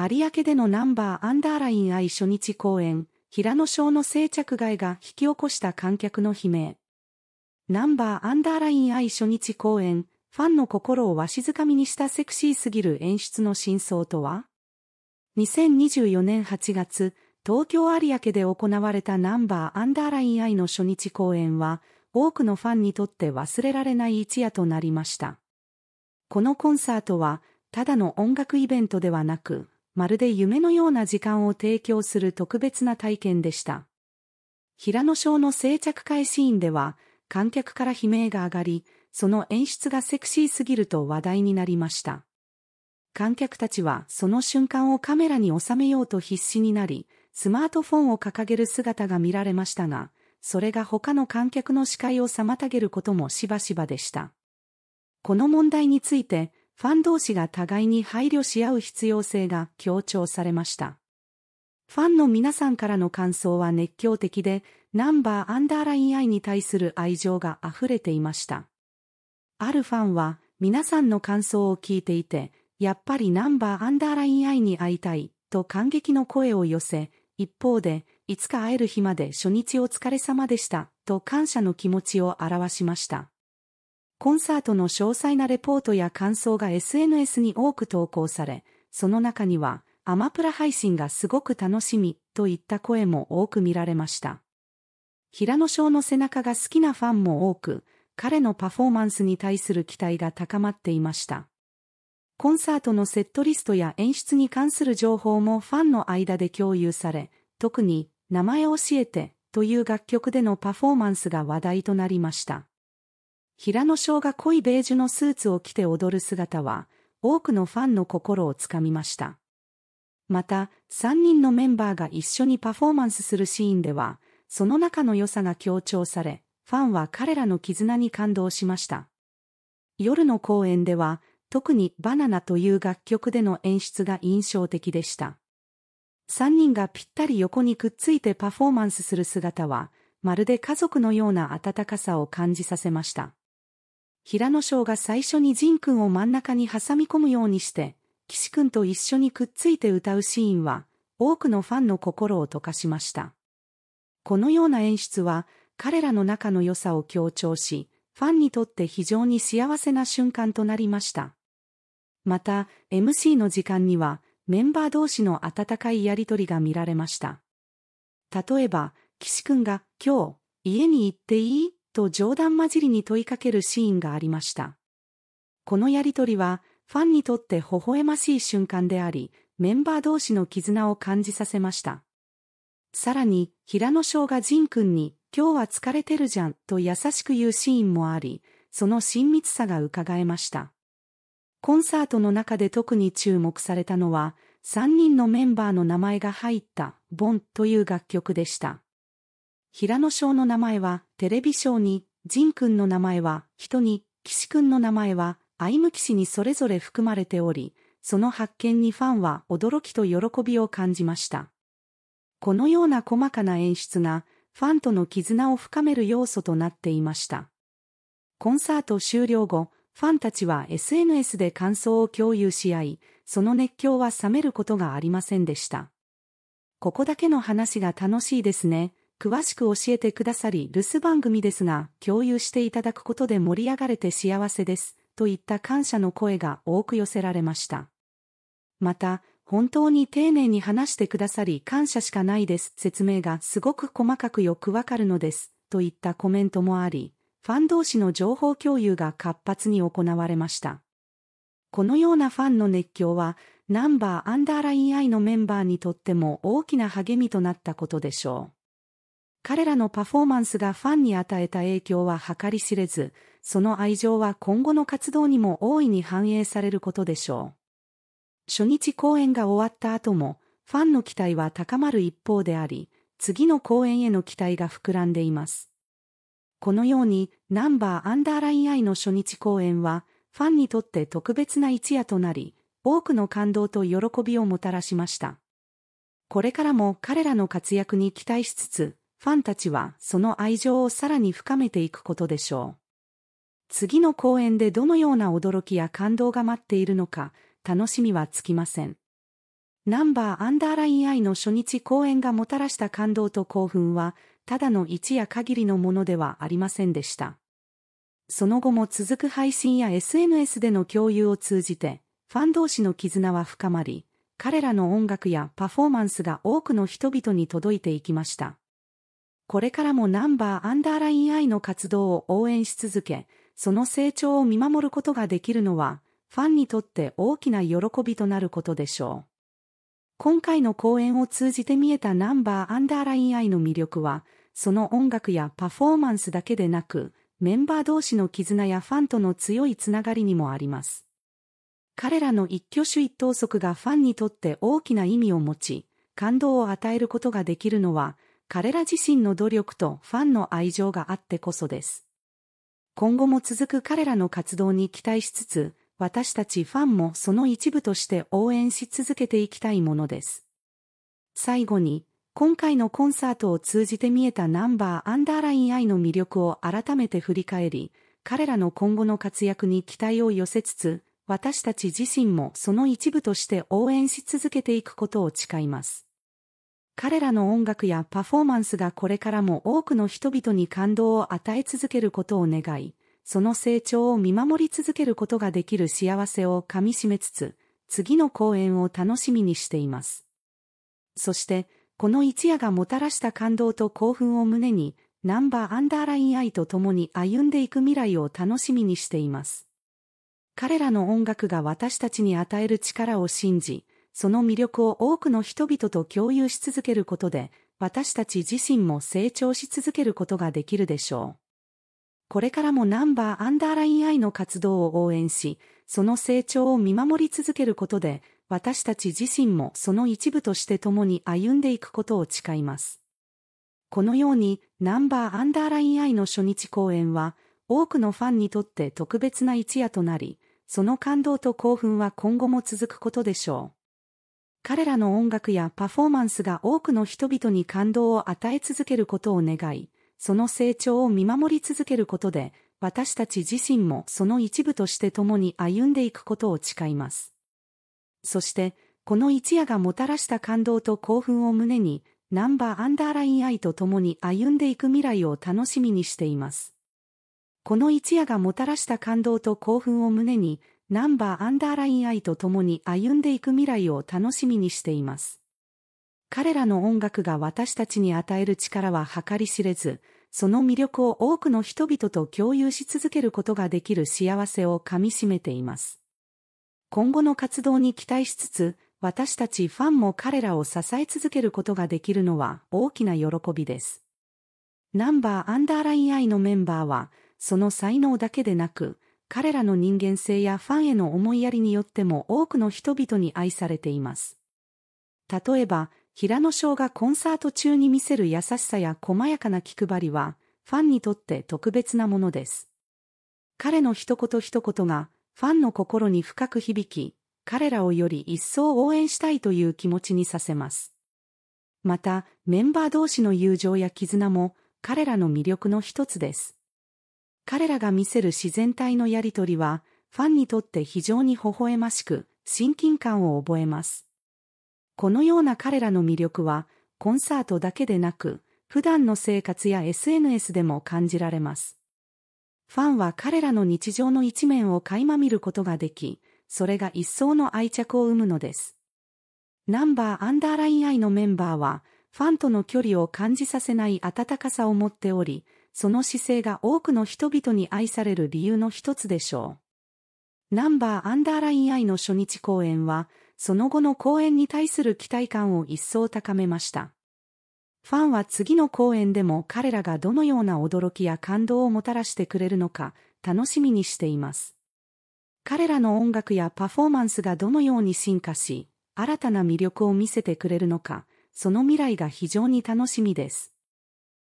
有明でのナンバーアンダーライン愛初日公演、平野翔の静着害が引き起こした観客の悲鳴。ナンバーアンダーライン愛初日公演、ファンの心をわしづかみにしたセクシーすぎる演出の真相とは ?2024 年8月、東京有明で行われたナンバーアンダーライン愛の初日公演は、多くのファンにとって忘れられない一夜となりました。このコンサートは、ただの音楽イベントではなく、まるで夢のような時間を提供する特別な体験でした。平野翔の静着会シーンでは、観客から悲鳴が上がり、その演出がセクシーすぎると話題になりました。観客たちはその瞬間をカメラに収めようと必死になり、スマートフォンを掲げる姿が見られましたが、それが他の観客の視界を妨げることもしばしばでした。この問題について、ファン同士が互いに配慮し合う必要性が強調されました。ファンの皆さんからの感想は熱狂的で、ナンバーアンダーライン愛に対する愛情が溢れていました。あるファンは、皆さんの感想を聞いていて、やっぱりナンバーアンダーライン愛に会いたい、と感激の声を寄せ、一方で、いつか会える日まで初日お疲れ様でした、と感謝の気持ちを表しました。コンサートの詳細なレポートや感想が SNS に多く投稿され、その中には、アマプラ配信がすごく楽しみといった声も多く見られました。平野翔の背中が好きなファンも多く、彼のパフォーマンスに対する期待が高まっていました。コンサートのセットリストや演出に関する情報もファンの間で共有され、特に名前教えてという楽曲でのパフォーマンスが話題となりました。平野翔が濃いベージュのスーツを着て踊る姿は、多くのファンの心をつかみました。また、3人のメンバーが一緒にパフォーマンスするシーンでは、その中の良さが強調され、ファンは彼らの絆に感動しました。夜の公演では、特にバナナという楽曲での演出が印象的でした。3人がぴったり横にくっついてパフォーマンスする姿は、まるで家族のような温かさを感じさせました。平野翔が最初に仁君を真ん中に挟み込むようにして、岸君と一緒にくっついて歌うシーンは、多くのファンの心を溶かしました。このような演出は、彼らの仲の良さを強調し、ファンにとって非常に幸せな瞬間となりました。また、MC の時間には、メンバー同士の温かいやりとりが見られました。例えば、岸君が、今日、家に行っていいと冗談交じりに問いかけるシーンがありました。このやり取りは、ファンにとって微笑ましい瞬間であり、メンバー同士の絆を感じさせました。さらに、平野翔が仁君に、今日は疲れてるじゃん、と優しく言うシーンもあり、その親密さが伺えました。コンサートの中で特に注目されたのは、3人のメンバーの名前が入った、ボンという楽曲でした。平野翔の名前はテレビ賞に、仁君の名前は人に、岸君の名前は愛む岸にそれぞれ含まれており、その発見にファンは驚きと喜びを感じました。このような細かな演出が、ファンとの絆を深める要素となっていました。コンサート終了後、ファンたちは SNS で感想を共有し合い、その熱狂は冷めることがありませんでした。ここだけの話が楽しいですね。詳しく教えてくださり留守番組ですが、共有していただくことで盛り上がれて幸せです、といった感謝の声が多く寄せられました。また、本当に丁寧に話してくださり感謝しかないです、説明がすごく細かくよくわかるのです、といったコメントもあり、ファン同士の情報共有が活発に行われました。このようなファンの熱狂は、ナンバーアンダーライン I のメンバーにとっても大きな励みとなったことでしょう。彼らのパフォーマンスがファンに与えた影響は計り知れず、その愛情は今後の活動にも大いに反映されることでしょう。初日公演が終わった後も、ファンの期待は高まる一方であり、次の公演への期待が膨らんでいます。このように、ナンバーアンダーラインアイの初日公演は、ファンにとって特別な一夜となり、多くの感動と喜びをもたらしました。これからも彼らの活躍に期待しつつ、ファンたちはその愛情をさらに深めていくことでしょう。次の公演でどのような驚きや感動が待っているのか、楽しみはつきません。ナンバーアンダーラインイの初日公演がもたらした感動と興奮は、ただの一夜限りのものではありませんでした。その後も続く配信や SNS での共有を通じて、ファン同士の絆は深まり、彼らの音楽やパフォーマンスが多くの人々に届いていきました。これからもナンバーアンダーライン I の活動を応援し続け、その成長を見守ることができるのは、ファンにとって大きな喜びとなることでしょう。今回の公演を通じて見えたナンバーアンダーライン I の魅力は、その音楽やパフォーマンスだけでなく、メンバー同士の絆やファンとの強いつながりにもあります。彼らの一挙手一投足がファンにとって大きな意味を持ち、感動を与えることができるのは、彼ら自身の努力とファンの愛情があってこそです。今後も続く彼らの活動に期待しつつ、私たちファンもその一部として応援し続けていきたいものです。最後に、今回のコンサートを通じて見えたナンバーアンダーライン愛の魅力を改めて振り返り、彼らの今後の活躍に期待を寄せつつ、私たち自身もその一部として応援し続けていくことを誓います。彼らの音楽やパフォーマンスがこれからも多くの人々に感動を与え続けることを願い、その成長を見守り続けることができる幸せをかみしめつつ、次の公演を楽しみにしています。そして、この一夜がもたらした感動と興奮を胸に、ナンバーアンダーライン愛と共に歩んでいく未来を楽しみにしています。彼らの音楽が私たちに与える力を信じ、その魅力を多くの人々と共有し続けることで、私たち自身も成長し続けることができるでしょう。これからもナンバーアンダーライン I の活動を応援し、その成長を見守り続けることで、私たち自身もその一部として共に歩んでいくことを誓います。このように、ナンバーアンダーライン I の初日公演は、多くのファンにとって特別な一夜となり、その感動と興奮は今後も続くことでしょう。彼らの音楽やパフォーマンスが多くの人々に感動を与え続けることを願い、その成長を見守り続けることで、私たち自身もその一部として共に歩んでいくことを誓います。そして、この一夜がもたらした感動と興奮を胸に、ナンバーアンダーライン愛と共に歩んでいく未来を楽しみにしています。この一夜がもたらした感動と興奮を胸に、ナンバーアンダーライン愛と共に歩んでいく未来を楽しみにしています。彼らの音楽が私たちに与える力は計り知れず、その魅力を多くの人々と共有し続けることができる幸せをかみしめています。今後の活動に期待しつつ、私たちファンも彼らを支え続けることができるのは大きな喜びです。ナンバーアンダーライン愛のメンバーは、その才能だけでなく、彼らの人間性やファンへの思いやりによっても多くの人々に愛されています。例えば、平野翔がコンサート中に見せる優しさや細やかな気配りは、ファンにとって特別なものです。彼の一言一言が、ファンの心に深く響き、彼らをより一層応援したいという気持ちにさせます。また、メンバー同士の友情や絆も、彼らの魅力の一つです。彼らが見せる自然体のやりとりは、ファンにとって非常に微笑ましく、親近感を覚えます。このような彼らの魅力は、コンサートだけでなく、普段の生活や SNS でも感じられます。ファンは彼らの日常の一面を垣間見ることができ、それが一層の愛着を生むのです。ナンバーアンダーラインアイのメンバーは、ファンとの距離を感じさせない温かさを持っており、その姿勢が多くの人々に愛される理由の一つでしょう。ナンバーアンダーライン愛の初日公演は、その後の公演に対する期待感を一層高めました。ファンは次の公演でも彼らがどのような驚きや感動をもたらしてくれるのか楽しみにしています。彼らの音楽やパフォーマンスがどのように進化し、新たな魅力を見せてくれるのか、その未来が非常に楽しみです。